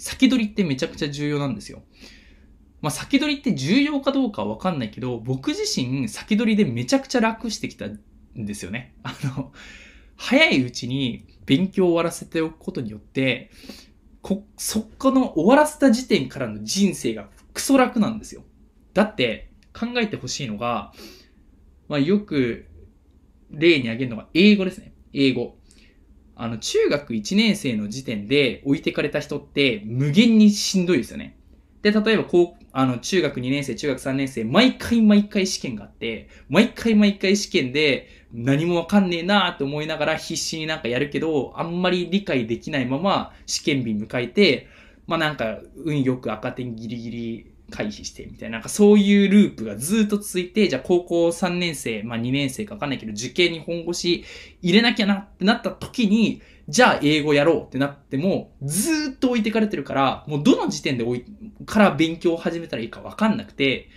先取りってめちゃくちゃ重要なんですよ。まあ、先取りって重要かどうかはわかんないけど、僕自身先取りでめちゃくちゃ楽してきたんですよね。あの、早いうちに勉強を終わらせておくことによって、こ、そこの終わらせた時点からの人生がクソ楽なんですよ。だって、考えてほしいのが、まあ、よく例に挙げるのが英語ですね。英語。あの、中学1年生の時点で置いてかれた人って無限にしんどいですよね。で、例えば、こう、あの、中学2年生、中学3年生、毎回毎回試験があって、毎回毎回試験で何もわかんねえなーって思いながら必死になんかやるけど、あんまり理解できないまま試験日迎えて、まあなんか、運よく赤点ギリギリ回避してみたいな、なんかそういうループがずっと続いて、じゃあ高校3年生、まあ2年生かわかんないけど、受験に本腰入れなきゃなってなった時に、じゃあ英語やろうってなっても、ずっと置いてかれてるから、もうどの時点でおい、から勉強を始めたらいいかわかんなくて、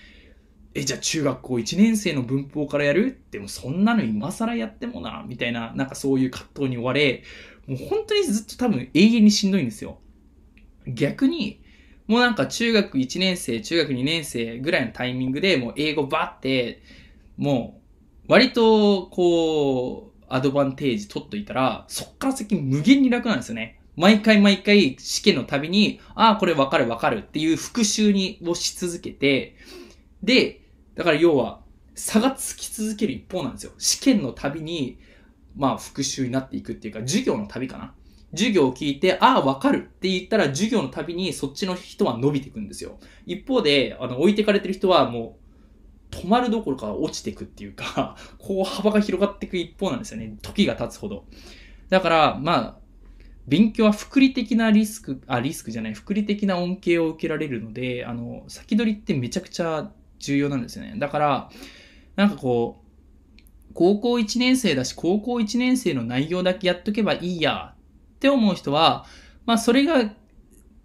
え、じゃあ中学校1年生の文法からやるでもそんなの今更やってもな、みたいな、なんかそういう葛藤に追われ、もう本当にずっと多分永遠にしんどいんですよ。逆に、もうなんか中学1年生、中学2年生ぐらいのタイミングでもう英語バって、もう割とこう、アドバンテージ取っといたら、そっから先無限に楽なんですよね。毎回毎回試験のたびに、ああ、これわかるわかるっていう復習に、をし続けて、で、だから要は、差がつき続ける一方なんですよ。試験のたびに、まあ復習になっていくっていうか、授業のたびかな。授業を聞いて、ああ、わかるって言ったら、授業のたびにそっちの人は伸びていくんですよ。一方で、あの、置いてかれてる人はもう、止まるどころか落ちていくっていうか、こう幅が広がっていく一方なんですよね。時が経つほど。だから、まあ、勉強は複利的なリスク、あ、リスクじゃない、複利的な恩恵を受けられるので、あの、先取りってめちゃくちゃ重要なんですよね。だから、なんかこう、高校1年生だし、高校1年生の内容だけやっとけばいいやって思う人は、まあそれが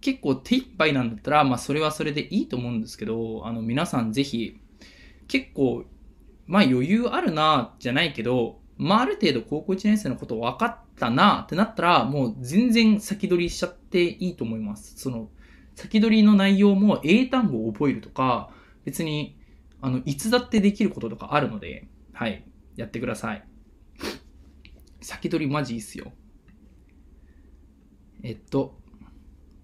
結構手一杯なんだったら、まあそれはそれでいいと思うんですけど、あの皆さんぜひ、結構、まあ余裕あるな、じゃないけど、まあある程度高校1年生のこと分かったなってなったら、もう全然先取りしちゃっていいと思います。その、先取りの内容も英単語を覚えるとか、別に、あの、いつだってできることとかあるので、はい、やってください。先取りマジいいっすよ。えっと、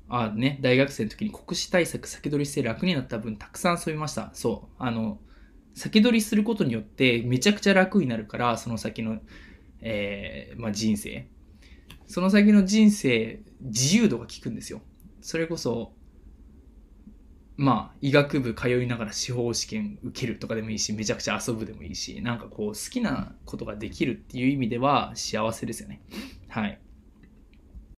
あね、大学生の時に国試対策先取りして楽になった分たくさん遊びました。そう。あの、先取りすることによってめちゃくちゃ楽になるから、その先の、えー、まあ、人生。その先の人生、自由度が効くんですよ。それこそ、まあ、医学部通いながら司法試験受けるとかでもいいし、めちゃくちゃ遊ぶでもいいし、なんかこう、好きなことができるっていう意味では幸せですよね。はい。